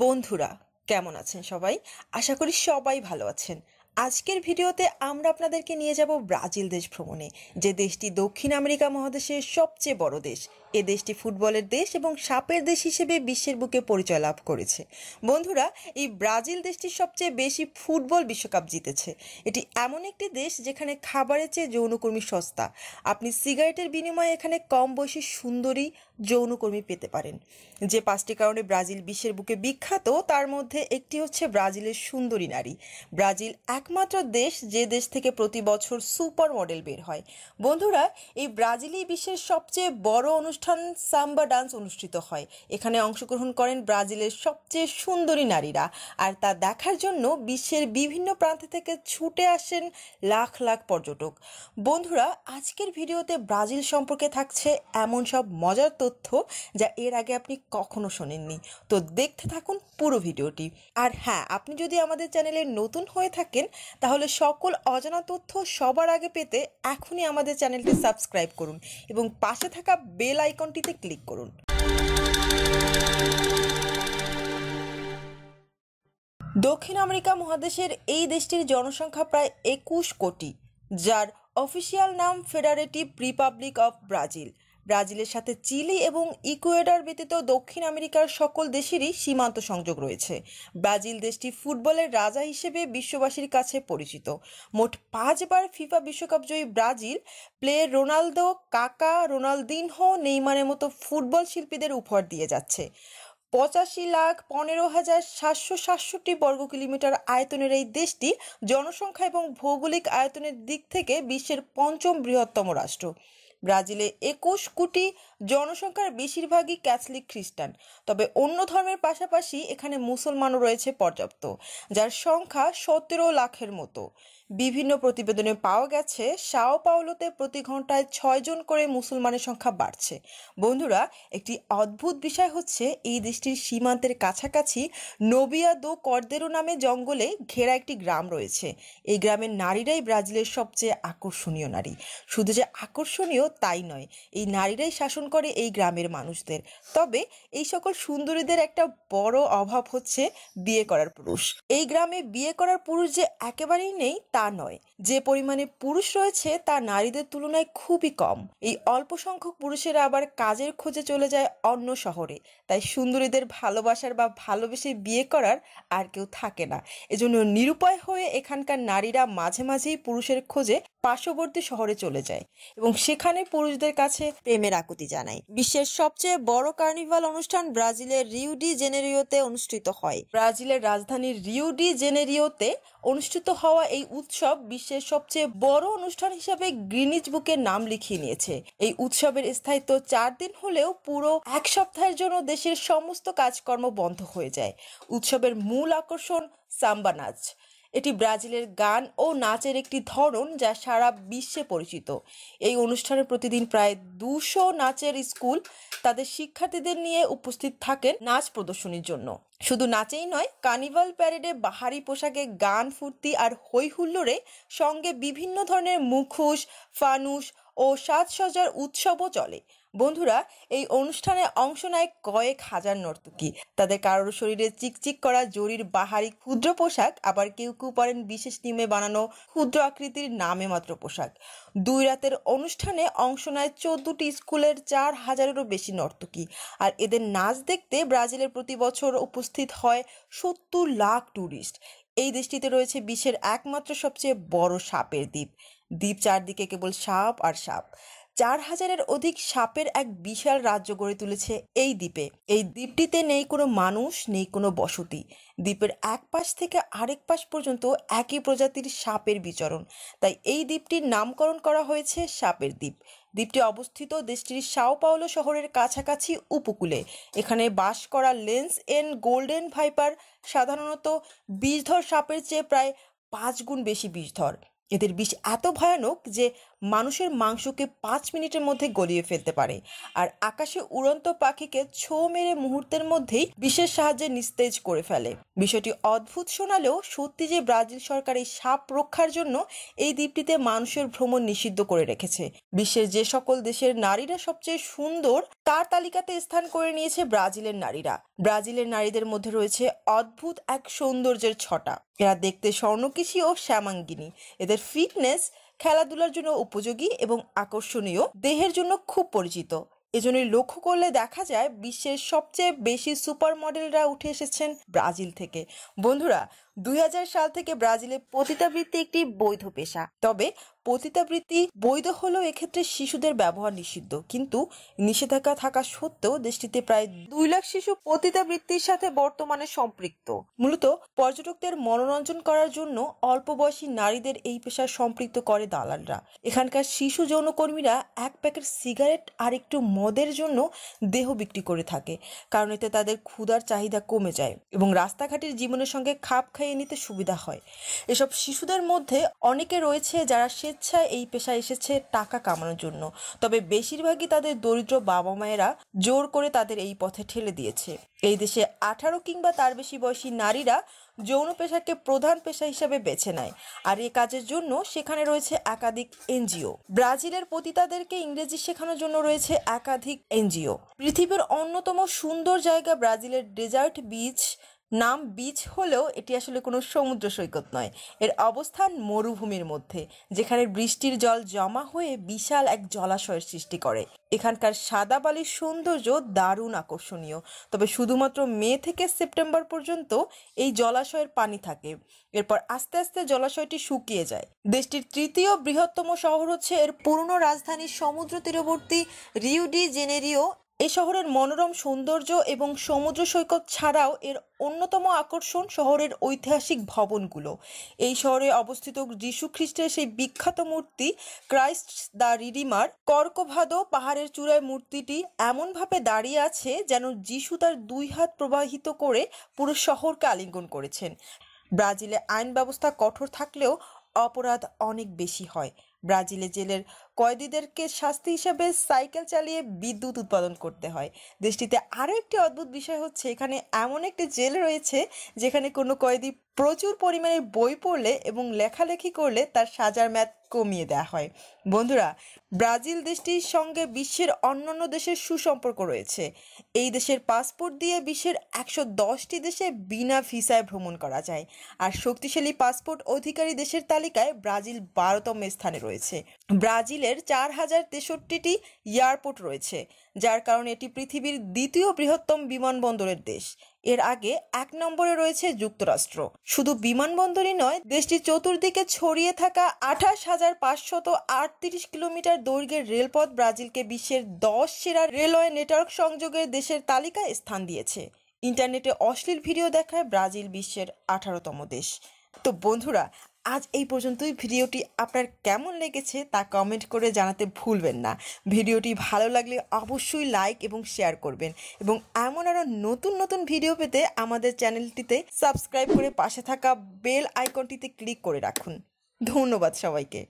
বন্ধুরা কেমন আছেন সবাই আশা করি সবাই ভালো আছেন আজকের ভিডিওতে আমরা আপনাদেরকে নিয়ে যাব ব্রাজিল দেশ ভ্রমণে যে দেশটি দক্ষিণ আমেরিকা মহাদেশের সবচেয়ে বড় দেশ এ দেশটি ফুটবলের দেশ এবং সাপের দেশ হিসেবে বিশ্বের বুকে পরিচয় লাভ করেছে বন্ধুরা এই ব্রাজিল দেশটি সবচেয়ে বেশি ফুটবল বিশ্বকাপ জিতেছে এটি এমন একটি দেশ যেখানে খাবারের চেয়ে যৌনকর্মী সস্তা আপনি সিগারেটের বিনিময়ে এখানে কম বয়সে সুন্দরী যৌনকর্মী পেতে পারেন যে পাঁচটি কারণে ব্রাজিল বিশ্বের বুকে বিখ্যাত তার মধ্যে একটি হচ্ছে ব্রাজিলের সুন্দরী নারী ব্রাজিল একমাত্র দেশ যে দেশ থেকে প্রতি বছর সুপার মডেল বের হয় বন্ধুরা এই ব্রাজিলই বিশ্বের সবচেয়ে বড় অনুষ্ঠান অনুষ্ঠান সাম্বা ডান্স অনুষ্ঠিত হয় এখানে অংশগ্রহণ করেন ব্রাজিলের সবচেয়ে সুন্দরী নারীরা আর তা দেখার জন্য বিশ্বের বিভিন্ন প্রান্ত থেকে ছুটে আসেন লাখ লাখ পর্যটক বন্ধুরা আজকের ভিডিওতে ব্রাজিল সম্পর্কে থাকছে এমন সব মজার তথ্য যা এর আগে আপনি কখনো শোনেননি তো দেখতে থাকুন পুরো ভিডিওটি আর হ্যাঁ আপনি যদি আমাদের চ্যানেলে নতুন হয়ে থাকেন তাহলে সকল অজানা তথ্য সবার আগে পেতে এখনই আমাদের চ্যানেলটি সাবস্ক্রাইব করুন এবং পাশে থাকা বেল আইকনটিতে ক্লিক করুন দক্ষিণ আমেরিকা মহাদেশের এই দেশটির জনসংখ্যা প্রায় একুশ কোটি যার অফিসিয়াল নাম ফেডারেটিভ রিপাবলিক অফ ব্রাজিল ব্রাজিলের সাথে চিলি এবং ইকুয়েডর ব্যতীত দক্ষিণ আমেরিকার সকল দেশেরই সীমান্ত সংযোগ রয়েছে ব্রাজিল দেশটি ফুটবলের রাজা হিসেবে বিশ্ববাসীর কাছে পরিচিত মোট পাঁচবার ফিফা বিশ্বকাপ জয়ী Brazil player Ronaldo Kaka Ronaldinho নেইমারের মতো ফুটবল শিল্পীদের উপহার দিয়ে যাচ্ছে পঁচাশি লাখ পনেরো হাজার সাতশো সাতষট্টি বর্গ কিলোমিটার আয়তনের এই দেশটি জনসংখ্যা এবং ভৌগোলিক আয়তনের দিক থেকে বিশ্বের পঞ্চম বৃহত্তম রাষ্ট্র ব্রাজিলে একুশ কোটি জনসংখ্যার বেশিরভাগই ক্যাথলিক খ্রিস্টান তবে অন্য ধর্মের পাশাপাশি এখানে মুসলমানও রয়েছে পর্যাপ্ত যার সংখ্যা সতেরো লাখের মতো বিভিন্ন প্রতিবেদনে পাওয়া গেছে সাও পাওলোতে প্রতি ঘন্টায় ছয়জন করে মুসলমানের সংখ্যা বাড়ছে বন্ধুরা একটি অদ্ভুত বিষয় হচ্ছে এই দেশটির সীমান্তের কাছাকাছি নবিয়া দো কর্দেরো নামে জঙ্গলে ঘেরা একটি গ্রাম রয়েছে এই গ্রামের নারীরাই ব্রাজিলের সবচেয়ে আকর্ষণীয় নারী শুধু যে আকর্ষণীয় তাই নয় এই নারীরাই শাসন করে এই গ্রামের মানুষদের তবে এই সকল সুন্দরীদের একটা বড় অভাব হচ্ছে বিয়ে করার পুরুষ এই গ্রামে বিয়ে করার পুরুষ যে একেবারেই নেই তা নয় যে পরিমাণে পুরুষ রয়েছে তা নারীদের তুলনায় খুবই কম এই অল্প সংখ্যক পুরুষেরা আবার কাজের খোঁজে চলে যায় অন্য শহরে তাই সুন্দরীদের ভালোবাসার বা ভালোবেসে বিয়ে করার আর কেউ থাকে না এজন্য নিরুপায় হয়ে এখানকার নারীরা মাঝে মাঝেই পুরুষের খোঁজে পার্শ্ববর্তী শহরে চলে যায় এবং সেখানে পুরুষদের কাছে প্রেমের আকুতি জানায় বিশ্বের সবচেয়ে বড় কার্নিভাল অনুষ্ঠান ব্রাজিলের রিও ডি জেনেরিওতে অনুষ্ঠিত হয় ব্রাজিলের রাজধানীর রিউ ডি জেনেরিওতে অনুষ্ঠিত হওয়া এই উৎসব বিশ্বের সবচেয়ে বড় অনুষ্ঠান হিসাবে গ্রিনিজ বুকের নাম লিখিয়ে নিয়েছে এই উৎসবের স্থায়িত্ব চার দিন হলেও পুরো এক সপ্তাহের জন্য দেশের সমস্ত কাজকর্ম বন্ধ হয়ে যায় উৎসবের মূল আকর্ষণ সাম্বা নাচ এটি ব্রাজিলের গান ও নাচের একটি ধরন যা সারা বিশ্বে পরিচিত এই অনুষ্ঠানে প্রতিদিন প্রায় দুশো নাচের স্কুল তাদের শিক্ষার্থীদের নিয়ে উপস্থিত থাকেন নাচ প্রদর্শনীর জন্য শুধু নাচেই নয় কার্নিভাল প্যারেডে বাহারি পোশাকে গান ফুর্তি আর হৈহুল্লোড়ে সঙ্গে বিভিন্ন ধরনের মুখোশ ফানুস ও সাজসজ্জার উৎসবও চলে বন্ধুরা এই অনুষ্ঠানে অংশ নেয় কয়েক হাজার নর্তকী তাদের কারোর শরীরে চিকচিক করা জরির বাহারি ক্ষুদ্র পোশাক আবার কেউ কেউ পরেন বিশেষ নিয়মে বানানো ক্ষুদ্র আকৃতির নামে মাত্র পোশাক দুই রাতের অনুষ্ঠানে অংশ নেয় চোদ্দটি স্কুলের চার হাজারেরও বেশি নর্তকী আর এদের নাচ দেখতে ব্রাজিলের প্রতি বছর উপস্থিত হয় সত্তর লাখ ট্যুরিস্ট এই দেশটিতে রয়েছে বিশ্বের একমাত্র সবচেয়ে বড় সাপের দ্বীপ দ্বীপ চারদিকে কেবল সাপ আর সাপ চার হাজারের অধিক সাপের এক বিশাল রাজ্য গড়ে তুলেছে এই দ্বীপে এই দ্বীপটিতে নেই কোনো মানুষ নেই কোনো বসতি দ্বীপের এক পাশ থেকে আরেক পাশ পর্যন্ত একই প্রজাতির সাপের বিচরণ তাই এই দ্বীপটির নামকরণ করা হয়েছে সাপের দ্বীপ দ্বীপটি অবস্থিত দেশটির সাও পাওলো শহরের কাছাকাছি উপকূলে এখানে বাস করা লেন্স এন গোল্ডেন ভাইপার সাধারণত বিষধর সাপের চেয়ে প্রায় পাঁচ গুণ বেশি বিষধর এদের বিষ এত ভয়ানক যে মানুষের মাংসকে পাঁচ মিনিটের মধ্যে গলিয়ে ফেলতে পারে আর আকাশে উড়ন্ত পাখিকে ছো মেরে মুহূর্তের মধ্যেই বিশেষ সাহায্যে নিস্তেজ করে ফেলে বিষয়টি অদ্ভুত শোনালেও সত্যি যে ব্রাজিল সরকার এই সাপ রক্ষার জন্য এই দ্বীপটিতে মানুষের ভ্রমণ নিষিদ্ধ করে রেখেছে বিশ্বের যে সকল দেশের নারীরা সবচেয়ে সুন্দর তার তালিকাতে স্থান করে নিয়েছে ব্রাজিলের নারীরা ব্রাজিলের নারীদের মধ্যে রয়েছে অদ্ভুত এক সৌন্দর্যের ছটা এরা দেখতে স্বর্ণকেশী ও শ্যামাঙ্গিনী এদের ফিটনেস খেলাধুলার জন্য উপযোগী এবং আকর্ষণীয় দেহের জন্য খুব পরিচিত এজন্য লক্ষ্য করলে দেখা যায় বিশ্বের সবচেয়ে বেশি সুপার মডেলরা উঠে এসেছেন ব্রাজিল থেকে বন্ধুরা দুই সাল থেকে ব্রাজিলে পতিতাবৃত্তি একটি বৈধ পেশা তবে পতিতাবৃত্তি বৈধ হলেও এক্ষেত্রে শিশুদের ব্যবহার নিষিদ্ধ কিন্তু নিষেধাজ্ঞা থাকা সত্ত্বেও দেশটিতে প্রায় দুই লাখ শিশু পতিতাবৃত্তির সাথে বর্তমানে সম্পৃক্ত মূলত পর্যটকদের মনোরঞ্জন করার জন্য অল্প বয়সী নারীদের এই পেশায় সম্পৃক্ত করে দালালরা এখানকার শিশু যৌনকর্মীরা এক প্যাকেট সিগারেট আর একটু মদের জন্য দেহ বিক্রি করে থাকে কারণ এতে তাদের ক্ষুধার চাহিদা কমে যায় এবং রাস্তাঘাটের জীবনের সঙ্গে খাপ খাইয়ে নিতে সুবিধা হয় এসব শিশুদের মধ্যে অনেকে রয়েছে যারা সে স্বেচ্ছায় এই পেশায় এসেছে টাকা কামানোর জন্য তবে বেশিরভাগই তাদের দরিদ্র বাবা মায়েরা জোর করে তাদের এই পথে ঠেলে দিয়েছে এই দেশে আঠারো কিংবা তার বেশি বয়সী নারীরা যৌন পেশাকে প্রধান পেশা হিসাবে বেছে নেয় আর এ কাজের জন্য সেখানে রয়েছে একাধিক এনজিও ব্রাজিলের পতিতাদেরকে ইংরেজি শেখানোর জন্য রয়েছে একাধিক এনজিও পৃথিবীর অন্যতম সুন্দর জায়গা ব্রাজিলের ডেজার্ট বিচ নাম বীচ হলেও এটি আসলে কোনো সমুদ্র সৈকত নয় এর অবস্থান মরুভূমির মধ্যে যেখানে বৃষ্টির জল জমা হয়ে বিশাল এক জলাশয়ের সৃষ্টি করে এখানকার সাদা বালির সৌন্দর্য দারুণ আকর্ষণীয় তবে শুধুমাত্র মে থেকে সেপ্টেম্বর পর্যন্ত এই জলাশয়ের পানি থাকে এরপর আস্তে আস্তে জলাশয়টি শুকিয়ে যায় দেশটির তৃতীয় বৃহত্তম শহর হচ্ছে এর পুরনো রাজধানী সমুদ্র তীরবর্তী রিউডি জেনেরিও এ শহরের মনোরম সৌন্দর্য এবং সমুদ্র সৈকত ছাড়াও এর অন্যতম আকর্ষণ শহরের ঐতিহাসিক ভবনগুলো এই শহরে অবস্থিত যীশু খ্রিস্টের সেই বিখ্যাত মূর্তি ক্রাইস্ট দ্য রিডিমার কর্কভাদো পাহাড়ের চূড়ায় মূর্তিটি এমনভাবে দাঁড়িয়ে আছে যেন যীশু তার দুই হাত প্রবাহিত করে পুরো শহরকে আলিঙ্গন করেছেন ব্রাজিলে আইন ব্যবস্থা কঠোর থাকলেও অপরাধ অনেক বেশি হয় ব্রাজিলে জেলের কয়েদিদেরকে শাস্তি হিসাবে সাইকেল চালিয়ে বিদ্যুৎ উৎপাদন করতে হয় দেশটিতে আরও একটি অদ্ভুত বিষয় হচ্ছে এখানে এমন একটি জেল রয়েছে যেখানে কোনো কয়েদি প্রচুর পরিমাণে বই পড়লে এবং লেখালেখি করলে তার সাজার ম্যাথ কমিয়ে দেওয়া হয় বন্ধুরা ব্রাজিল দেশটির সঙ্গে বিশ্বের অন্যান্য দেশের সুসম্পর্ক রয়েছে এই দেশের পাসপোর্ট দিয়ে বিশ্বের একশো দশটি দেশে বিনা ভিসায় ভ্রমণ করা যায় আর শক্তিশালী পাসপোর্ট অধিকারী দেশের তালিকায় ব্রাজিল বারোতম স্থানে রয়েছে ব্রাজিলের চার হাজার তেষট্টিটি এয়ারপোর্ট রয়েছে যার কারণে এটি পৃথিবীর দ্বিতীয় বৃহত্তম বিমানবন্দরের দেশ এর আগে এক নম্বরে রয়েছে যুক্তরাষ্ট্র শুধু বিমানবন্দরই নয় দেশটির চতুর্দিকে ছড়িয়ে থাকা আঠাশ হাজার পাঁচশত আটত্রিশ কিলোমিটার দৈর্ঘ্যের রেলপথ ব্রাজিলকে বিশ্বের দশ সেরা রেলওয়ে নেটওয়ার্ক সংযোগের দেশের তালিকায় স্থান দিয়েছে ইন্টারনেটে অশ্লীল ভিডিও দেখায় ব্রাজিল বিশ্বের আঠারোতম দেশ তো বন্ধুরা আজ এই পর্যন্তই ভিডিওটি আপনার কেমন লেগেছে তা কমেন্ট করে জানাতে ভুলবেন না ভিডিওটি ভালো লাগলে অবশ্যই লাইক এবং শেয়ার করবেন এবং এমন আরও নতুন নতুন ভিডিও পেতে আমাদের চ্যানেলটিতে সাবস্ক্রাইব করে পাশে থাকা বেল আইকনটিতে ক্লিক করে রাখুন ধন্যবাদ সবাইকে